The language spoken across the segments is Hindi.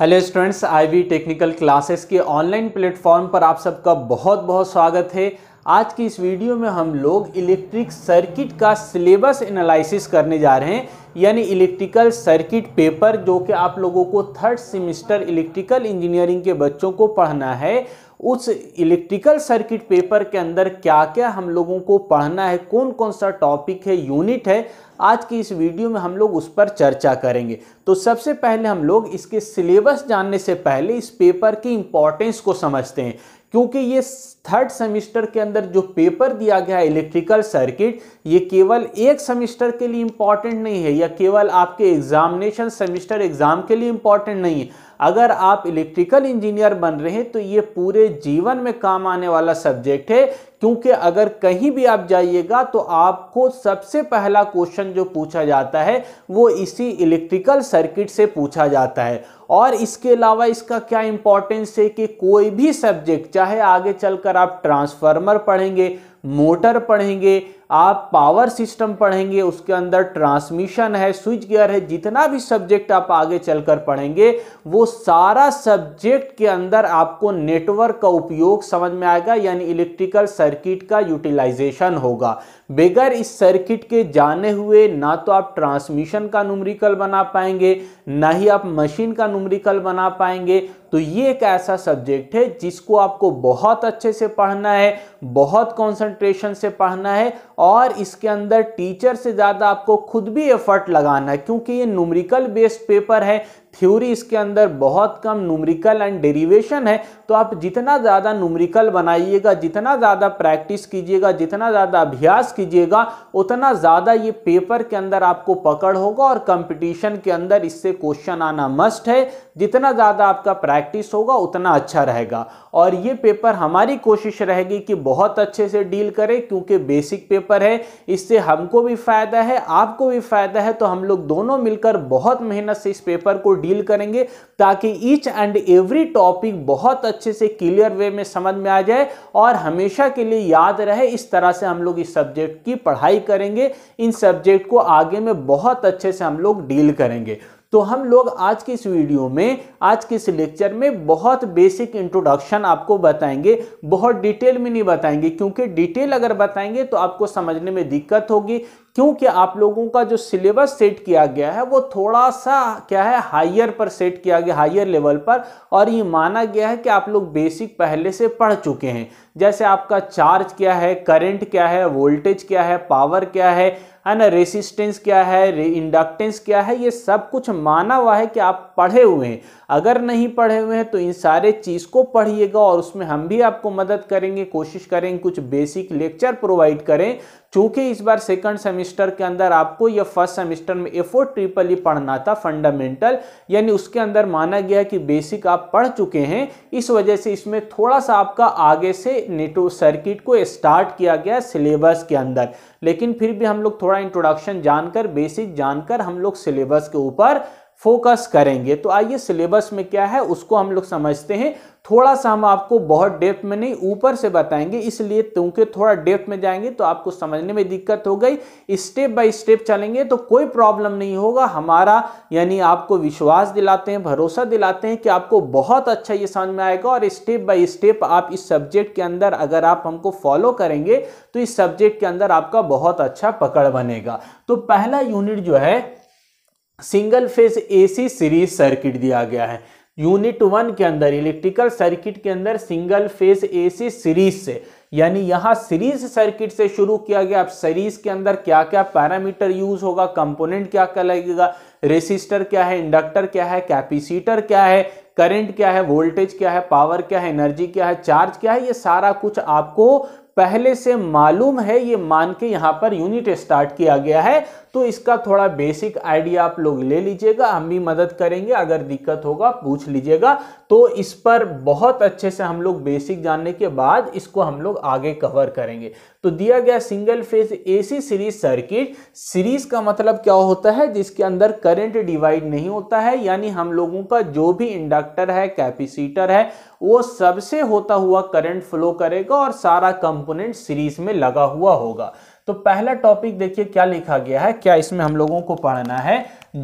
hello students IV technical classes के ऑनलाइन प्लेटफॉर्म पर आप सबका बहुत बहुत स्वागत है आज की इस वीडियो में हम लोग इलेक्ट्रिक सर्किट का सिलेबस एनालिसिस करने जा रहे हैं यानी इलेक्ट्रिकल सर्किट पेपर जो कि आप लोगों को थर्ड सेमिस्टर इलेक्ट्रिकल इंजीनियरिंग के बच्चों को पढ़ना है उस इलेक्ट्रिकल सर्किट पेपर के अंदर क्या क्या हम लोगों को पढ़ना है कौन कौन सा टॉपिक है यूनिट है आज की इस वीडियो में हम लोग उस पर चर्चा करेंगे तो सबसे पहले हम लोग इसके सिलेबस जानने से पहले इस पेपर की इम्पॉर्टेंस को समझते हैं क्योंकि ये थर्ड सेमिस्टर के अंदर जो पेपर दिया गया है इलेक्ट्रिकल सर्किट ये केवल एक सेमिस्टर के लिए इम्पॉर्टेंट नहीं है या केवल आपके एग्जामिनेशन सेमिस्टर एग्जाम के लिए इम्पॉर्टेंट नहीं है अगर आप इलेक्ट्रिकल इंजीनियर बन रहे हैं तो ये पूरे जीवन में काम आने वाला सब्जेक्ट है क्योंकि अगर कहीं भी आप जाइएगा तो आपको सबसे पहला क्वेश्चन जो पूछा जाता है वो इसी इलेक्ट्रिकल सर्किट से पूछा जाता है और इसके अलावा इसका क्या इंपॉर्टेंस है कि कोई भी सब्जेक्ट चाहे आगे चलकर आप ट्रांसफार्मर पढ़ेंगे मोटर पढ़ेंगे आप पावर सिस्टम पढ़ेंगे उसके अंदर ट्रांसमिशन है स्विच गियर है जितना भी सब्जेक्ट आप आगे चलकर पढ़ेंगे वो सारा सब्जेक्ट के अंदर आपको नेटवर्क का उपयोग समझ में आएगा यानी इलेक्ट्रिकल सर्किट का यूटिलाइजेशन होगा बगैर इस सर्किट के जाने हुए ना तो आप ट्रांसमिशन का नुमरिकल बना पाएंगे ना ही आप मशीन का नुमरिकल बना पाएंगे तो ये एक ऐसा सब्जेक्ट है जिसको आपको बहुत अच्छे से पढ़ना है बहुत कंसंट्रेशन से पढ़ना है और इसके अंदर टीचर से ज़्यादा आपको खुद भी एफर्ट लगाना है क्योंकि ये नुमरिकल बेस्ड पेपर है थ्योरी इसके अंदर बहुत कम न्यूमरिकल एंड डेरिवेशन है तो आप जितना ज़्यादा न्यूमरिकल बनाइएगा जितना ज़्यादा प्रैक्टिस कीजिएगा जितना ज़्यादा अभ्यास कीजिएगा उतना ज़्यादा ये पेपर के अंदर आपको पकड़ होगा और कंपटीशन के अंदर इससे क्वेश्चन आना मस्ट है जितना ज़्यादा आपका प्रैक्टिस होगा उतना अच्छा रहेगा और ये पेपर हमारी कोशिश रहेगी कि बहुत अच्छे से डील करें क्योंकि बेसिक पेपर है इससे हमको भी फ़ायदा है आपको भी फ़ायदा है तो हम लोग दोनों मिलकर बहुत मेहनत से इस पेपर को डील करेंगे ताकि ईच एंड एवरी टॉपिक बहुत अच्छे से क्लियर वे में समझ में आ जाए और हमेशा के लिए याद रहे इस तरह से हम लोग इस सब्जेक्ट की पढ़ाई करेंगे इन सब्जेक्ट को आगे में बहुत अच्छे से हम लोग डील करेंगे तो हम लोग आज के इस वीडियो में आज के इस लेक्चर में बहुत बेसिक इंट्रोडक्शन आपको बताएंगे बहुत डिटेल में नहीं बताएंगे क्योंकि डिटेल अगर बताएंगे तो आपको समझने में दिक्कत होगी क्योंकि आप लोगों का जो सिलेबस सेट किया गया है वो थोड़ा सा क्या है हायर पर सेट किया गया हाइयर लेवल पर और ये माना गया है कि आप लोग बेसिक पहले से पढ़ चुके हैं जैसे आपका चार्ज क्या है करंट क्या है वोल्टेज क्या है पावर क्या है है ना रेसिस्टेंस क्या है इंडक्टेंस क्या है ये सब कुछ माना हुआ है कि आप पढ़े हुए हैं अगर नहीं पढ़े हुए हैं तो इन सारे चीज़ को पढ़िएगा और उसमें हम भी आपको मदद करेंगे कोशिश करेंगे कुछ बेसिक लेक्चर प्रोवाइड करें चूंकि इस बार सेकंड सेमेस्टर के अंदर आपको या फर्स्ट सेमेस्टर में एफ ट्रिपल ही पढ़ना था फंडामेंटल यानी उसके अंदर माना गया कि बेसिक आप पढ़ चुके हैं इस वजह से इसमें थोड़ा सा आपका आगे से नेटो सर्किट को स्टार्ट किया गया सिलेबस के अंदर लेकिन फिर भी हम लोग थोड़ा इंट्रोडक्शन जानकर बेसिक जानकर हम लोग सिलेबस के ऊपर फोकस करेंगे तो आइए सिलेबस में क्या है उसको हम लोग समझते हैं थोड़ा सा हम आपको बहुत डेप्थ में नहीं ऊपर से बताएंगे इसलिए क्योंकि थोड़ा डेप्थ में जाएंगे तो आपको समझने में दिक्कत हो गई स्टेप बाय स्टेप चलेंगे तो कोई प्रॉब्लम नहीं होगा हमारा यानी आपको विश्वास दिलाते हैं भरोसा दिलाते हैं कि आपको बहुत अच्छा ये समझ में आएगा और स्टेप बाय स्टेप आप इस सब्जेक्ट के अंदर अगर आप हमको फॉलो करेंगे तो इस सब्जेक्ट के अंदर आपका बहुत अच्छा पकड़ बनेगा तो पहला यूनिट जो है single phase AC series circuit दिया गया है यूनिट वन के अंदर इलेक्ट्रिकल सर्किट के अंदर सिंगल फेज एसी सीरीज से यानी यहाँ सीरीज सर्किट से शुरू किया गया अब सीरीज के अंदर क्या क्या पैरामीटर यूज होगा कंपोनेंट क्या क्या लगेगा रेसिस्टर क्या है इंडक्टर क्या है कैपेसिटर क्या है करंट क्या है वोल्टेज क्या है पावर क्या है एनर्जी क्या है चार्ज क्या है ये सारा कुछ आपको पहले से मालूम है ये मान के यहाँ पर यूनिट स्टार्ट किया गया है तो इसका थोड़ा बेसिक आइडिया आप लोग ले लीजिएगा हम भी मदद करेंगे अगर दिक्कत होगा पूछ लीजिएगा तो इस पर बहुत अच्छे से हम लोग बेसिक जानने के बाद इसको हम लोग आगे कवर करेंगे तो दिया गया single phase AC series circuit series का मतलब क्या होता है जिसके अंदर करंट डिवाइड नहीं होता है यानी हम लोगों का जो भी इंडक्टर है कैपेसिटर है वो सबसे होता हुआ करंट फ्लो करेगा और सारा कंपोनेंट सीरीज में लगा हुआ होगा तो पहला टॉपिक देखिए क्या लिखा गया है क्या इसमें हम लोगों को पढ़ना है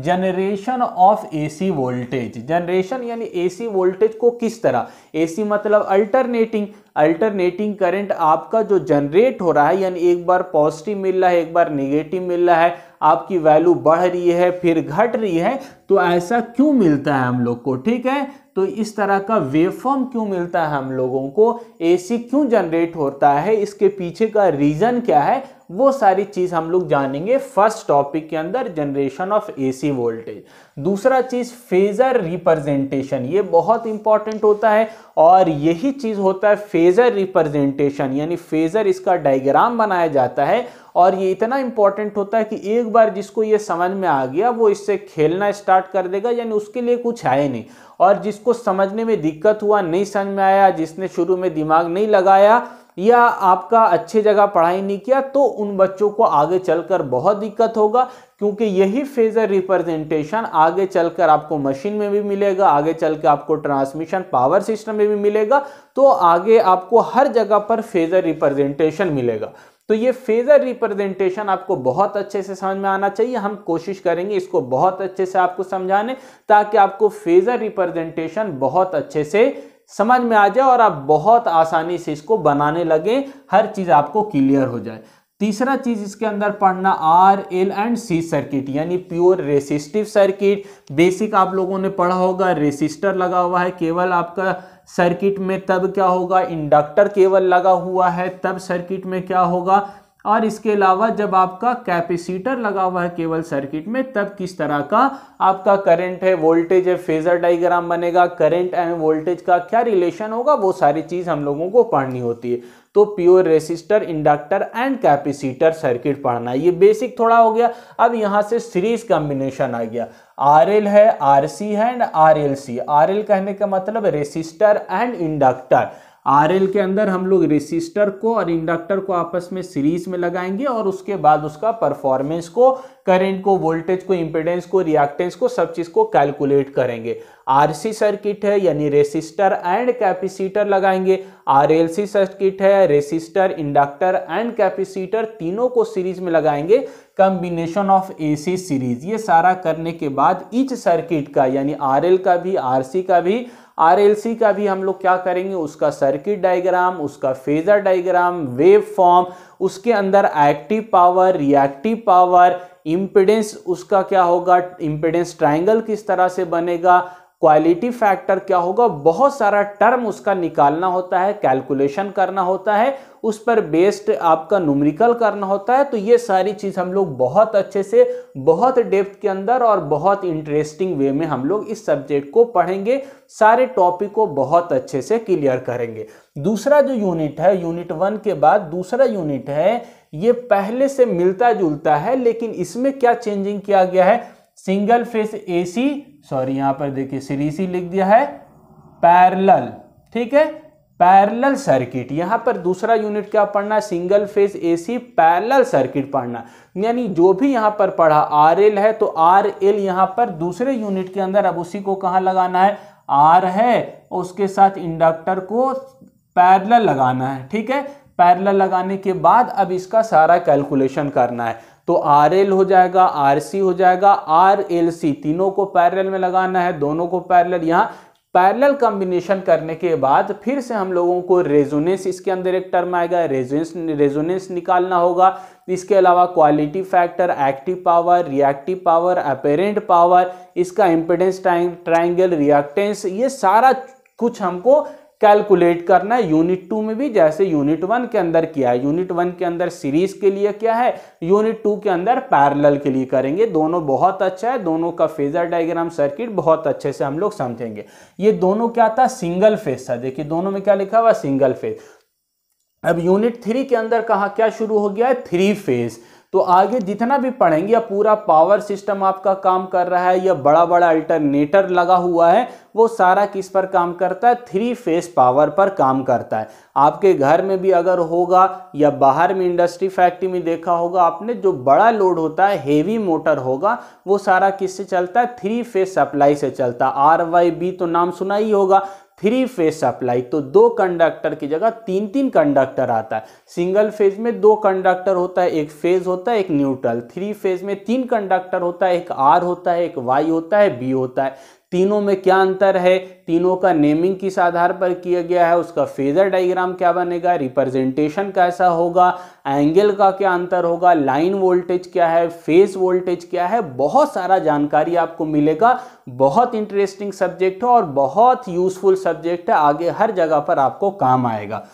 generation of AC voltage generation यानी एसी वोल्टेज को किस तरह एसी मतलब अल्टरनेटिंग अल्टरनेटिंग करंट आपका जो जनरेट हो रहा है यानी एक बार पॉजिटिव मिल रहा है एक बार नेगेटिव मिल रहा है आपकी वैल्यू बढ़ रही है फिर घट रही है तो ऐसा क्यों मिलता है हम लोग को ठीक है तो इस तरह का वेवफॉर्म क्यों मिलता है हम लोगों को एसी क्यों जनरेट होता है इसके पीछे का रीज़न क्या है वो सारी चीज़ हम लोग जानेंगे फर्स्ट टॉपिक के अंदर जनरेशन ऑफ एसी वोल्टेज दूसरा चीज़ फेज़र रिप्रेजेंटेशन ये बहुत इंपॉर्टेंट होता है और यही चीज़ होता है फेज़र रिप्रेजेंटेशन यानी फेज़र इसका डायग्राम बनाया जाता है और ये इतना इंपॉर्टेंट होता है कि एक बार जिसको ये समझ में आ गया वो इससे खेलना स्टार्ट कर देगा यानी उसके लिए कुछ है नहीं और जिसको समझने में दिक्कत हुआ नहीं समझ में आया जिसने शुरू में दिमाग नहीं लगाया या आपका अच्छे जगह पढ़ाई नहीं किया तो उन बच्चों को आगे चलकर बहुत दिक्कत होगा क्योंकि यही फेजर रिप्रेजेंटेशन आगे चलकर आपको मशीन में भी मिलेगा आगे चलकर आपको ट्रांसमिशन पावर सिस्टम में भी मिलेगा तो आगे आपको हर जगह पर फेजर रिप्रेजेंटेशन मिलेगा तो ये फेजर रिप्रेजेंटेशन आपको बहुत अच्छे से समझ में आना चाहिए हम कोशिश करेंगे इसको बहुत अच्छे से आपको समझाने ताकि आपको फेजर रिप्रेजेंटेशन बहुत अच्छे से समझ में आ जाए और आप बहुत आसानी से इसको बनाने लगे हर चीज़ आपको क्लियर हो जाए तीसरा चीज इसके अंदर पढ़ना R L and C circuit यानी प्योर रेसिस्टिव सर्किट बेसिक आप लोगों ने पढ़ा होगा रेसिस्टर लगा हुआ है केवल आपका सर्किट में तब क्या होगा इंडक्टर केवल लगा हुआ है तब सर्किट में क्या होगा और इसके अलावा जब आपका कैपेसिटर लगा हुआ है केवल सर्किट में तब किस तरह का आपका करंट है वोल्टेज है फेजर डायग्राम बनेगा करंट एंड वोल्टेज का क्या रिलेशन होगा वो सारी चीज़ हम लोगों को पढ़नी होती है तो pure resistor inductor and capacitor circuit पढ़ना ये बेसिक थोड़ा हो गया अब यहाँ से सीरीज कॉम्बिनेशन आ गया आर एल है आर सी है and R L C R L कहने का मतलब रेसिस्टर एंड इंडक्टर आर के अंदर हम लोग रेसिस्टर को और इंडक्टर को आपस में सीरीज में लगाएंगे और उसके बाद उसका परफॉर्मेंस को करंट को वोल्टेज को इंपेडेंस को रिएक्टेंस को सब चीज़ को कैलकुलेट करेंगे आरसी सर्किट है यानी रेसिस्टर एंड कैपेसिटर लगाएंगे आरएलसी सर्किट है रेसिस्टर इंडक्टर एंड कैपेसिटर तीनों को सीरीज में लगाएंगे कम्बिनेशन ऑफ सी सीरीज ये सारा करने के बाद इच सर्किट का यानी एल का भी सी का भी आरएलसी का भी हम लोग क्या करेंगे उसका सर्किट डायग्राम उसका फेजर डायग्राम वेव फॉर्म उसके अंदर active power reactive power impedance उसका क्या होगा इम्पिडेंस ट्राइंगल किस तरह से बनेगा क्वालिटी फैक्टर क्या होगा बहुत सारा टर्म उसका निकालना होता है कैलकुलेशन करना होता है उस पर बेस्ड आपका न्यूमेरिकल करना होता है तो ये सारी चीज़ हम लोग बहुत अच्छे से बहुत डेप्थ के अंदर और बहुत इंटरेस्टिंग वे में हम लोग इस सब्जेक्ट को पढ़ेंगे सारे टॉपिक को बहुत अच्छे से क्लियर करेंगे दूसरा जो यूनिट है यूनिट वन के बाद दूसरा यूनिट है ये पहले से मिलता जुलता है लेकिन इसमें क्या चेंजिंग किया गया है सिंगल फेस एसी सॉरी यहां पर देखिए ही लिख दिया है पैरेलल ठीक है पैरेलल सर्किट यहाँ पर दूसरा यूनिट क्या पढ़ना है single phase AC parallel circuit पढ़ना यानी जो भी यहाँ पर पढ़ा आर एल है तो आर एल यहाँ पर दूसरे यूनिट के अंदर अब उसी को कहाँ लगाना है आर है उसके साथ इंडक्टर को पैरेलल लगाना है ठीक है पैरेलल लगाने के बाद अब इसका सारा कैलकुलेशन करना है तो आर एल हो जाएगा आर सी हो जाएगा आर एल सी तीनों को पैरल में लगाना है दोनों को पैरल यहाँ पैरेलल कॉम्बिनेशन करने के बाद फिर से हम लोगों को रेजोनेंस इसके अंदर एक टर्म आएगा रेजोनेंस रेजोनेंस निकालना होगा इसके अलावा quality factor active power reactive power apparent power इसका इम्पिडेंस ट्राइंगल रिएक्टेंस ये सारा कुछ हमको कैलकुलेट करना है यूनिट टू में भी जैसे यूनिट वन के अंदर किया है यूनिट वन के अंदर सीरीज के लिए क्या है यूनिट टू के अंदर पैरेलल के लिए करेंगे दोनों बहुत अच्छा है दोनों का फेजर डायग्राम सर्किट बहुत अच्छे से हम लोग समझेंगे ये दोनों क्या था सिंगल फेज था देखिए दोनों में क्या लिखा हुआ सिंगल फेज अब यूनिट थ्री के अंदर कहा क्या शुरू हो गया है थ्री फेज तो आगे जितना भी पढ़ेंगे या पूरा पावर सिस्टम आपका काम कर रहा है या बड़ा बड़ा अल्टरनेटर लगा हुआ है वो सारा किस पर काम करता है थ्री फेस पावर पर काम करता है आपके घर में भी अगर होगा या बाहर में इंडस्ट्री फैक्ट्री में देखा होगा आपने जो बड़ा लोड होता है हेवी मोटर होगा वो सारा किससे चलता है थ्री फेस सप्लाई से चलता है आर वाई बी तो नाम सुना ही होगा थ्री फेज सप्लाई तो दो कंडक्टर की जगह तीन तीन कंडक्टर आता है सिंगल फेज में दो कंडक्टर होता है एक फेज होता है एक न्यूट्रल थ्री फेज में तीन कंडक्टर होता है एक आर होता है एक वाई होता है बी होता है तीनों में क्या अंतर है तीनों का नेमिंग किस आधार पर किया गया है उसका फेजर डायग्राम क्या बनेगा रिप्रेजेंटेशन कैसा होगा एंगल का क्या अंतर होगा लाइन वोल्टेज क्या है फेज वोल्टेज क्या है बहुत सारा जानकारी आपको मिलेगा बहुत इंटरेस्टिंग सब्जेक्ट है और बहुत यूजफुल सब्जेक्ट है आगे हर जगह पर आपको काम आएगा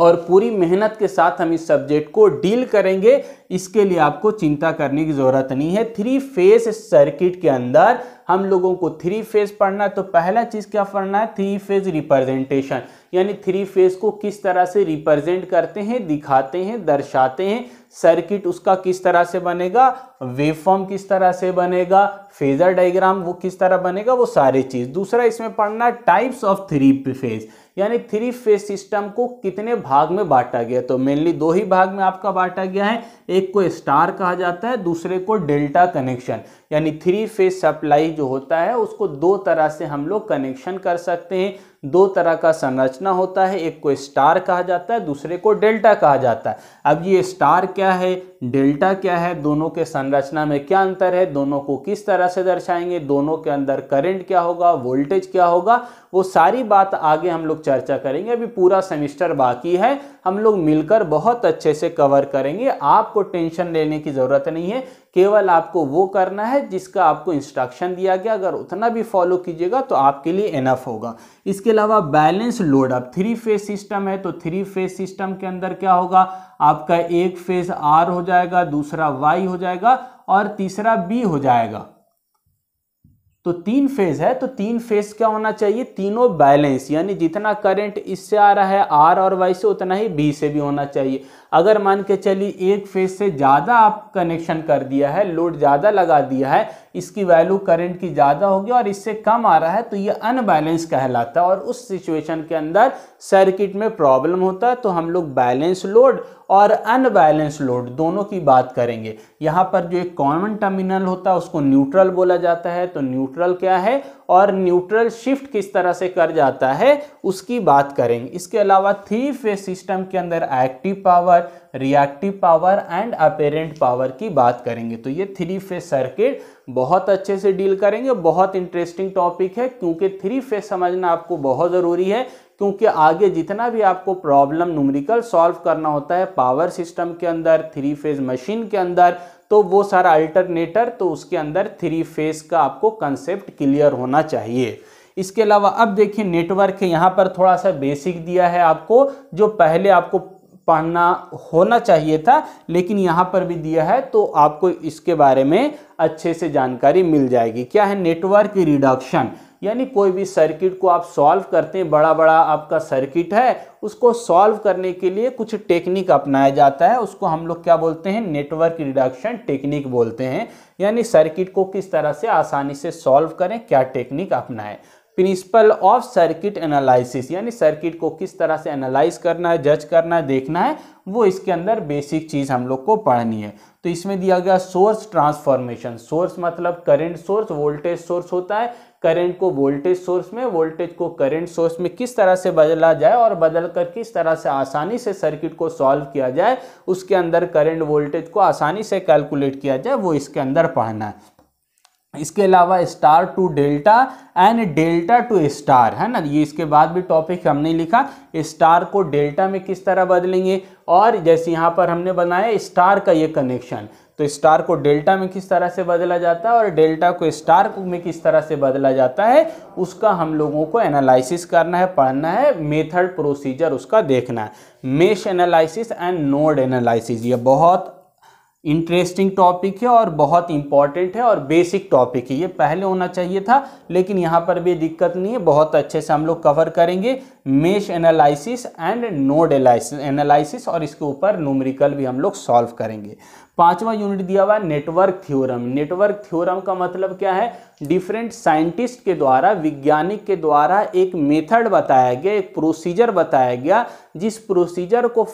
और पूरी मेहनत के साथ हम इस सब्जेक्ट को डील करेंगे इसके लिए आपको चिंता करने की ज़रूरत नहीं है थ्री फेस सर्किट के अंदर हम लोगों को थ्री फेज पढ़ना है तो पहला चीज़ क्या पढ़ना है थ्री फेज रिप्रेजेंटेशन यानी थ्री फेज को किस तरह से रिप्रेजेंट करते हैं दिखाते हैं दर्शाते हैं सर्किट उसका किस तरह से बनेगा वेवफॉर्म किस तरह से बनेगा फेजर डायग्राम वो किस तरह बनेगा वो सारे चीज़ दूसरा इसमें पढ़ना है टाइप्स ऑफ थ्री फेज यानी थ्री फेस सिस्टम को कितने भाग में बांटा गया तो मेनली दो ही भाग में आपका बांटा गया है एक को स्टार कहा जाता है दूसरे को डेल्टा कनेक्शन यानी थ्री फेस सप्लाई जो होता है उसको दो तरह से हम लोग कनेक्शन कर सकते हैं दो तरह का संरचना होता है एक को स्टार कहा जाता है दूसरे को डेल्टा कहा जाता है अब ये स्टार क्या है डेल्टा क्या है दोनों के संरचना में क्या अंतर है दोनों को किस तरह से दर्शाएंगे दोनों के अंदर करंट क्या होगा वोल्टेज क्या होगा वो सारी बात आगे हम लोग चर्चा करेंगे अभी पूरा सेमिस्टर बाकी है हम लोग मिलकर बहुत अच्छे से कवर करेंगे आपको टेंशन लेने की ज़रूरत नहीं है केवल आपको वो करना है जिसका आपको इंस्ट्रक्शन दिया गया अगर उतना भी फॉलो कीजिएगा तो आपके लिए एनफ होगा इसके अलावा बैलेंस लोड अब थ्री फेज सिस्टम है तो थ्री फेज सिस्टम के अंदर क्या होगा आपका एक फेज आर हो जाएगा दूसरा वाई हो जाएगा और तीसरा बी हो जाएगा तो तीन फेज है तो तीन फेज क्या होना चाहिए तीनों बैलेंस यानी जितना करंट इससे आ रहा है आर और वाई से उतना ही बी से भी होना चाहिए अगर मान के चलिए एक फेज से ज़्यादा आप कनेक्शन कर दिया है लोड ज़्यादा लगा दिया है इसकी वैल्यू करंट की ज़्यादा होगी और इससे कम आ रहा है तो ये अनबैलेंस कहलाता है और उस सिचुएशन के अंदर सर्किट में प्रॉब्लम होता है तो हम लोग बैलेंस लोड और अनबैलेंस लोड दोनों की बात करेंगे यहाँ पर जो एक कॉमन टर्मिनल होता है उसको न्यूट्रल बोला जाता है तो न्यूट्रल क्या है और न्यूट्रल शिफ्ट किस तरह से कर जाता है उसकी बात करेंगे इसके अलावा थ्री फेज सिस्टम के अंदर active power reactive power and apparent power की बात करेंगे तो ये थ्री फेज सर्किट बहुत अच्छे से डील करेंगे बहुत इंटरेस्टिंग टॉपिक है क्योंकि थ्री फेज समझना आपको बहुत ज़रूरी है क्योंकि आगे जितना भी आपको प्रॉब्लम न्यूमेरिकल सॉल्व करना होता है पावर सिस्टम के अंदर थ्री फेज मशीन के अंदर तो वो सारा अल्टरनेटर तो उसके अंदर थ्री फेज का आपको कंसेप्ट क्लियर होना चाहिए इसके अलावा अब देखिए नेटवर्क है यहाँ पर थोड़ा सा बेसिक दिया है आपको जो पहले आपको पहनना होना चाहिए था लेकिन यहाँ पर भी दिया है तो आपको इसके बारे में अच्छे से जानकारी मिल जाएगी क्या है नेटवर्क रिडक्शन यानी कोई भी सर्किट को आप सॉल्व करते हैं बड़ा बड़ा आपका सर्किट है उसको सॉल्व करने के लिए कुछ टेक्निक अपनाया जाता है उसको हम लोग क्या बोलते हैं नेटवर्क रिडक्शन टेक्निक बोलते हैं यानी सर्किट को किस तरह से आसानी से सॉल्व करें क्या टेक्निक अपनाएं प्रिंसिपल ऑफ सर्किट एनालिसिस यानी सर्किट को किस तरह से एनालाइज करना है जज करना है देखना है वो इसके अंदर बेसिक चीज़ हम लोग को पढ़नी है तो इसमें दिया गया सोर्स ट्रांसफॉर्मेशन सोर्स मतलब करेंट सोर्स वोल्टेज सोर्स होता है करंट को वोल्टेज सोर्स में वोल्टेज को करंट सोर्स में किस तरह से बदला जाए और बदल कर किस तरह से आसानी से सर्किट को सॉल्व किया जाए उसके अंदर करंट वोल्टेज को आसानी से कैलकुलेट किया जाए वो इसके अंदर पढ़ना है इसके अलावा star to delta and delta to star है ना ये इसके बाद भी टॉपिक हमने लिखा स्टार को डेल्टा में किस तरह बदलेंगे और जैसे यहाँ पर हमने बनाया स्टार का ये कनेक्शन तो स्टार को डेल्टा में किस तरह से बदला जाता है और डेल्टा को स्टार में किस तरह से बदला जाता है उसका हम लोगों को एनालिसिस करना है पढ़ना है मेथड प्रोसीजर उसका देखना है mesh analysis and node analysis ये बहुत इंटरेस्टिंग टॉपिक है और बहुत इंपॉर्टेंट है और बेसिक टॉपिक है ये पहले होना चाहिए था लेकिन यहाँ पर भी दिक्कत नहीं है बहुत अच्छे से हम लोग कवर करेंगे mesh analysis and node analysis और इसके ऊपर न्यूमेरिकल भी हम लोग सॉल्व करेंगे पांचवा यूनिट दिया हुआ है नेटवर्क थ्योरम नेटवर्क थ्योरम का मतलब क्या है डिफरेंट साइंटिस्ट के द्वारा वैज्ञानिक के द्वारा एक मेथड बताया गया एक प्रोसीजर बताया गया जिस प्रोसीजर को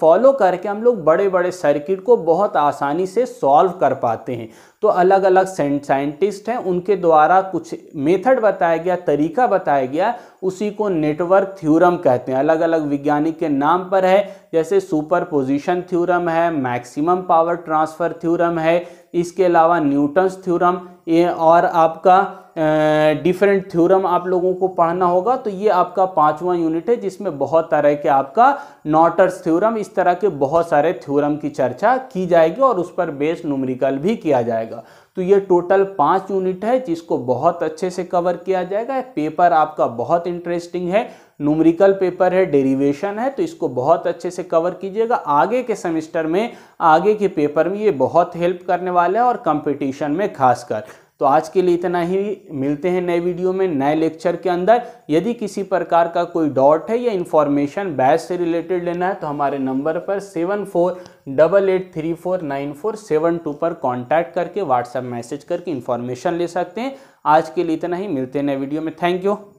फॉलो करके हम लोग बड़े बड़े सर्किट को बहुत आसानी से सॉल्व कर पाते हैं तो अलग अलग साइंटिस्ट हैं उनके द्वारा कुछ मेथड बताया गया तरीका बताया गया उसी को नेटवर्क थ्योरम कहते हैं अलग अलग वैज्ञानिक के नाम पर है जैसे सुपर पोजिशन थ्योरम है मैक्सिमम पावर ट्रांसफ़र थ्योरम है इसके अलावा न्यूटन्स थ्योरम और आपका डिफरेंट थ्योरम आप लोगों को पढ़ना होगा तो ये आपका पांचवा यूनिट है जिसमें बहुत तरह के आपका नॉटर्स थ्योरम इस तरह के बहुत सारे थ्योरम की चर्चा की जाएगी और उस पर बेस न्यूमरिकल भी किया जाएगा तो ये टोटल पाँच यूनिट है जिसको बहुत अच्छे से कवर किया जाएगा पेपर आपका बहुत इंटरेस्टिंग है न्यूमरिकल पेपर है डेरिवेशन है तो इसको बहुत अच्छे से कवर कीजिएगा आगे के सेमेस्टर में आगे के पेपर में ये बहुत हेल्प करने वाला है और कंपटीशन में खासकर तो आज के लिए इतना ही मिलते हैं नए वीडियो में नए लेक्चर के अंदर यदि किसी प्रकार का कोई डॉट है या इन्फॉर्मेशन बैच से रिलेटेड लेना है तो हमारे नंबर पर seven four double eight three four nine four seven two पर कांटेक्ट करके व्हाट्सएप मैसेज करके इन्फॉर्मेशन ले सकते हैं आज के लिए इतना ही मिलते हैं नए वीडियो में थैंक यू